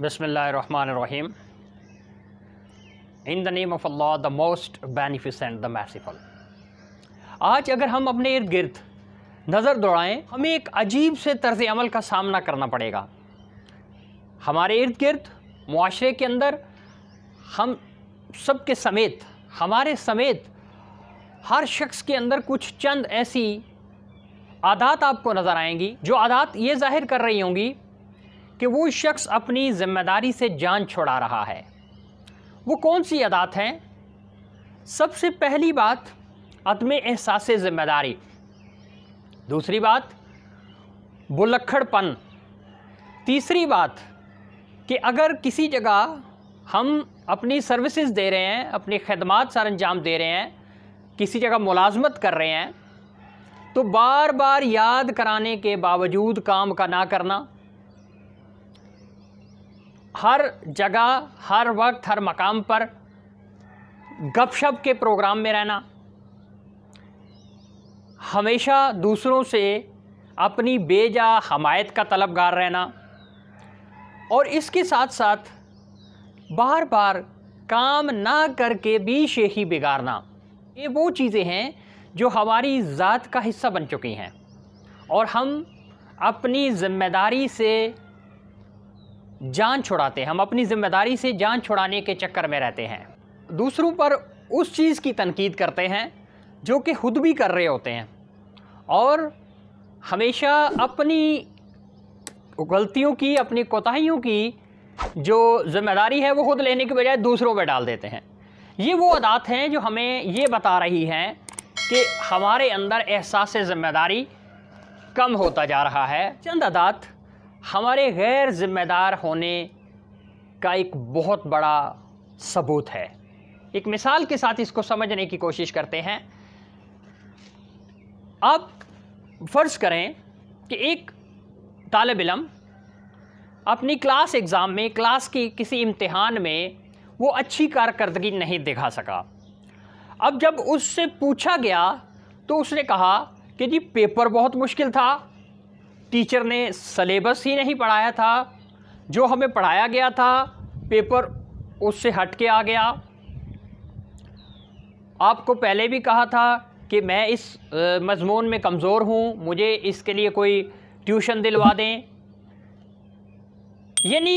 बसमीम in the name of Allah the most beneficent the merciful आज अगर हम अपने इर्द गिर्द नज़र दौड़ाएँ हमें एक अजीब से तर्ज अमल का सामना करना पड़ेगा हमारे इर्द गिर्द माशरे के अंदर हम सब के समेत हमारे समेत हर शख्स के अंदर कुछ चंद ऐसी आदात आपको नज़र आएंगी जो आदात ये जाहिर कर रही होंगी कि वो शख्स अपनी ज़िम्मेदारी से जान छुड़ा रहा है वो कौन सी अदात हैं सबसे पहली बात अदम एहसास ज़िम्मेदारी दूसरी बात बुलखड़पन तीसरी बात कि अगर किसी जगह हम अपनी सर्विसेज दे रहे हैं अपनी खदमात सर अंजाम दे रहे हैं किसी जगह मुलाजमत कर रहे हैं तो बार बार याद कराने के बावजूद काम का ना करना हर जगह हर वक्त हर मकाम पर गपशप के प्रोग्राम में रहना हमेशा दूसरों से अपनी बेजा हमायत का तलबगार रहना और इसके साथ साथ बार बार काम ना करके भी शेखी बिगाड़ना ये वो चीज़ें हैं जो हमारी ज़ात का हिस्सा बन चुकी हैं और हम अपनी ज़िम्मेदारी से जान छुड़ाते हैं हम अपनी ज़िम्मेदारी से जान छुड़ाने के चक्कर में रहते हैं दूसरों पर उस चीज़ की तनकीद करते हैं जो कि खुद भी कर रहे होते हैं और हमेशा अपनी गलतियों की अपनी कोताहियों की जो ज़िम्मेदारी है वो खुद लेने के बजाय दूसरों पर डाल देते हैं ये वो अदात हैं जो हमें ये बता रही हैं कि हमारे अंदर एहसास ज़िम्मेदारी कम होता जा रहा है चंद अदात हमारे गैर ज़िम्मेदार होने का एक बहुत बड़ा सबूत है एक मिसाल के साथ इसको समझने की कोशिश करते हैं आप फ़र्ज़ करें कि एक तालब इलम अपनी क्लास एग्ज़ाम में क्लास की किसी इम्तिहान में वो अच्छी कारकर्दगी नहीं दिखा सका अब जब उससे पूछा गया तो उसने कहा कि जी पेपर बहुत मुश्किल था टीचर ने सलेबस ही नहीं पढ़ाया था जो हमें पढ़ाया गया था पेपर उससे हट के आ गया आपको पहले भी कहा था कि मैं इस मजमून में कमज़ोर हूँ मुझे इसके लिए कोई ट्यूशन दिलवा दें यानी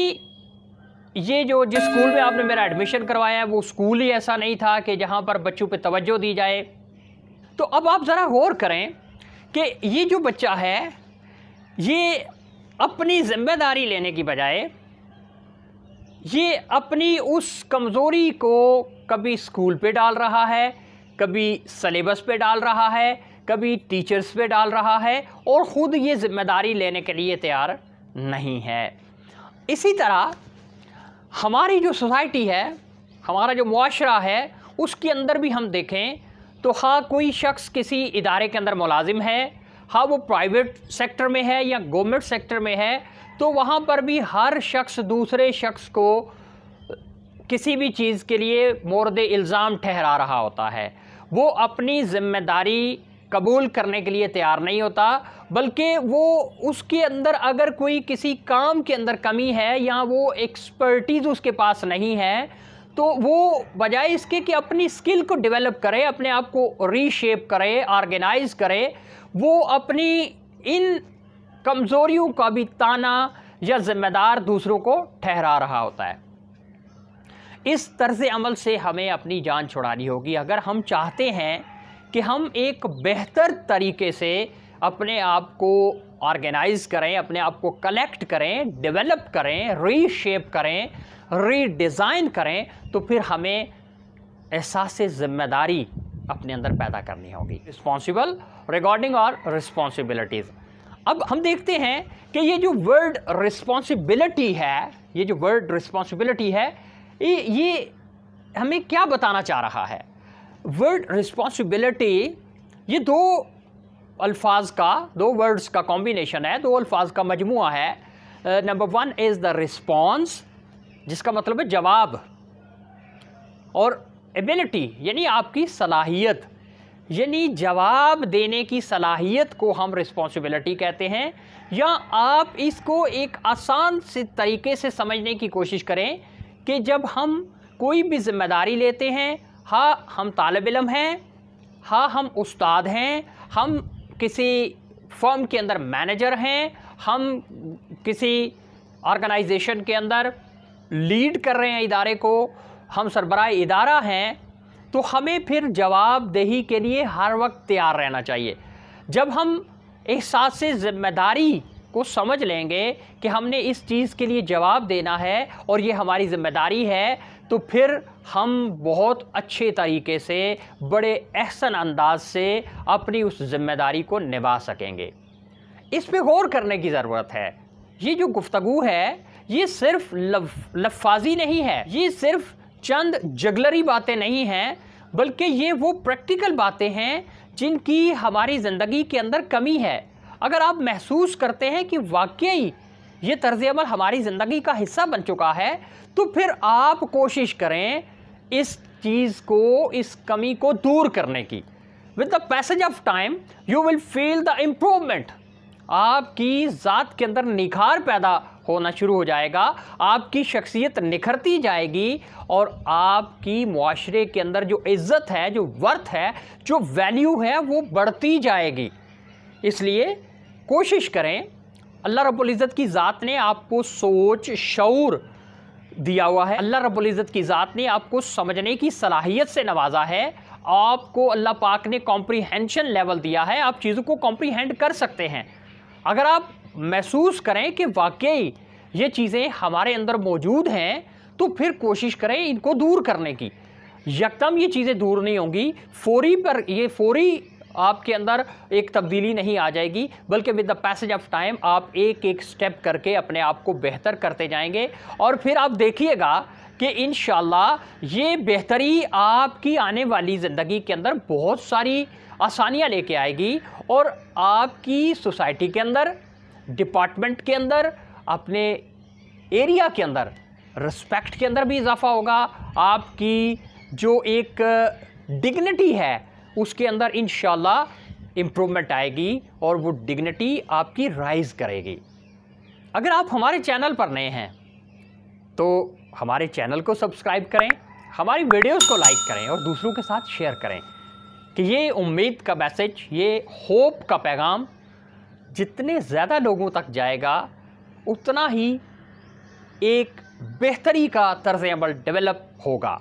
ये जो जिस स्कूल में आपने मेरा एडमिशन करवाया है वो स्कूल ही ऐसा नहीं था कि जहाँ पर बच्चों पे तवज्जो दी जाए तो अब आप ज़रा गौर करें कि ये जो बच्चा है ये अपनी ज़िम्मेदारी लेने की बजाय ये अपनी उस कमज़ोरी को कभी स्कूल पे डाल रहा है कभी सलेबस पे डाल रहा है कभी टीचर्स पे डाल रहा है और ख़ुद ये ज़िम्मेदारी लेने के लिए तैयार नहीं है इसी तरह हमारी जो सोसाइटी है हमारा जो मुआरा है उसके अंदर भी हम देखें तो हाँ कोई शख्स किसी इदारे के अंदर मुलाजिम है हाँ वो प्राइवेट सेक्टर में है या गवर्नमेंट सेक्टर में है तो वहाँ पर भी हर शख्स दूसरे शख्स को किसी भी चीज़ के लिए मोरद इल्ज़ाम ठहरा रहा होता है वो अपनी ज़िम्मेदारी कबूल करने के लिए तैयार नहीं होता बल्कि वो उसके अंदर अगर कोई किसी काम के अंदर कमी है या वो एक्सपर्टीज़ उसके पास नहीं है तो वो बजाय इसके कि अपनी स्किल को डेवलप करे अपने आप को रीशेप करे ऑर्गेनाइज करे वो अपनी इन कमज़ोरियों का भी ताना या ज़िम्मेदार दूसरों को ठहरा रहा होता है इस तर्ज अमल से हमें अपनी जान छुड़ानी होगी अगर हम चाहते हैं कि हम एक बेहतर तरीके से अपने आप को ऑर्गेनाइज करें अपने आप को कलेक्ट करें डेवलप करें रीशेप करें रीडिज़ाइन करें तो फिर हमें एहसास ज़िम्मेदारी अपने अंदर पैदा करनी होगी रिस्पॉन्सिबल रिगार्डिंग और रिस्पॉन्सिबिलिटीज़ अब हम देखते हैं कि ये जो वर्ड रिस्पॉन्सिबिलिटी है ये जो वर्ड रिस्पॉन्सिबिलिटी है ये, ये हमें क्या बताना चाह रहा है वर्ड रिस्पॉन्सिबिलिटी ये दो अल्फाज का दो वर्ड्स का कॉम्बिनेशन है दो अल्फाज का मजमू है number one is the response जिसका मतलब है जवाब और एबिलिटी यानी आपकी सलाहियत यानी जवाब देने की सलाहियत को हम रिस्पॉन्सिबिलिटी कहते हैं या आप इसको एक आसान से तरीके से समझने की कोशिश करें कि जब हम कोई भी जिम्मेदारी लेते हैं हाँ हम तालब इलम हैं हाँ हम उस्ताद हैं हम किसी फर्म के अंदर मैनेजर हैं हम किसी ऑर्गेनाइजेशन के अंदर लीड कर रहे हैं इदारे को हम सरबरा इदारा हैं तो हमें फिर जवाबदेही के लिए हर वक्त तैयार रहना चाहिए जब हम एहसास ज़िम्मेदारी को समझ लेंगे कि हमने इस चीज़ के लिए जवाब देना है और ये हमारी ज़िम्मेदारी है तो फिर हम बहुत अच्छे तरीके से बड़े अहसन अंदाज से अपनी उस ज़िम्मेदारी को निभा सकेंगे इस पर गौर करने की ज़रूरत है ये जो गुफ्तु है ये सिर्फ लफ लफाजी नहीं है ये सिर्फ़ चंद जगलरी बातें नहीं हैं बल्कि ये वो प्रैक्टिकल बातें हैं जिनकी हमारी ज़िंदगी के अंदर कमी है अगर आप महसूस करते हैं कि वाकई ये तर्ज अमल हमारी ज़िंदगी का हिस्सा बन चुका है तो फिर आप कोशिश करें इस चीज़ को इस कमी को दूर करने की with the passage of time you will feel the improvement आपकी ज़ात के अंदर निखार पैदा होना शुरू हो जाएगा आपकी शख्सियत निखरती जाएगी और आपकी माशरे के अंदर जो इज़्ज़त है जो वर्थ है जो वैल्यू है वो बढ़ती जाएगी इसलिए कोशिश करें अल्लाह रब्ज़त की ज़ात ने आपको सोच शूर दिया हुआ है अल्लाह रब्ज़त की ज़ात ने आपको समझने की सलाहियत से नवाजा है आपको अल्लाह पाक ने कॉम्प्रीहेंशन लेवल दिया है आप चीज़ों को कॉम्प्रीहेंड कर सकते हैं अगर आप महसूस करें कि वाकई ये चीज़ें हमारे अंदर मौजूद हैं तो फिर कोशिश करें इनको दूर करने की यकदम ये चीज़ें दूर नहीं होंगी फौरी पर ये फौरी आपके अंदर एक तब्दीली नहीं आ जाएगी बल्कि with the passage of time आप एक एक स्टेप करके अपने आप को बेहतर करते जाएंगे और फिर आप देखिएगा कि इन ये बेहतरी आपकी आने वाली ज़िंदगी के अंदर बहुत सारी आसानियाँ लेके आएगी और आपकी सोसाइटी के अंदर डिपार्टमेंट के अंदर अपने एरिया के अंदर रिस्पेक्ट के अंदर भी इजाफा होगा आपकी जो एक डिग्निटी है उसके अंदर इन इम्प्रूवमेंट आएगी और वो डिग्निटी आपकी राइज करेगी अगर आप हमारे चैनल पर नए हैं तो हमारे चैनल को सब्सक्राइब करें हमारी वीडियोस को लाइक करें और दूसरों के साथ शेयर करें कि ये उम्मीद का मैसेज ये होप का पैगाम जितने ज़्यादा लोगों तक जाएगा उतना ही एक बेहतरी का तर्ज अमल डेवलप होगा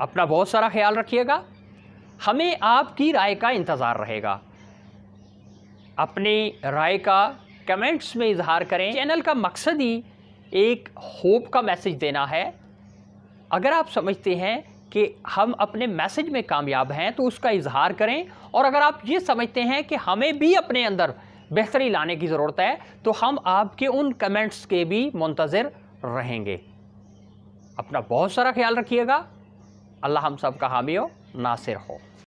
अपना बहुत सारा ख्याल रखिएगा हमें आपकी राय का इंतज़ार रहेगा अपने राय का कमेंट्स में इजहार करें चैनल का मकसद ही एक होप का मैसेज देना है अगर आप समझते हैं कि हम अपने मैसेज में कामयाब हैं तो उसका इजहार करें और अगर आप ये समझते हैं कि हमें भी अपने अंदर बेहतरी लाने की ज़रूरत है तो हम आपके उन कमेंट्स के भी मुंतज़र रहेंगे अपना बहुत सारा ख्याल रखिएगा अल्लाह हम सब का हामी हो नासिर हो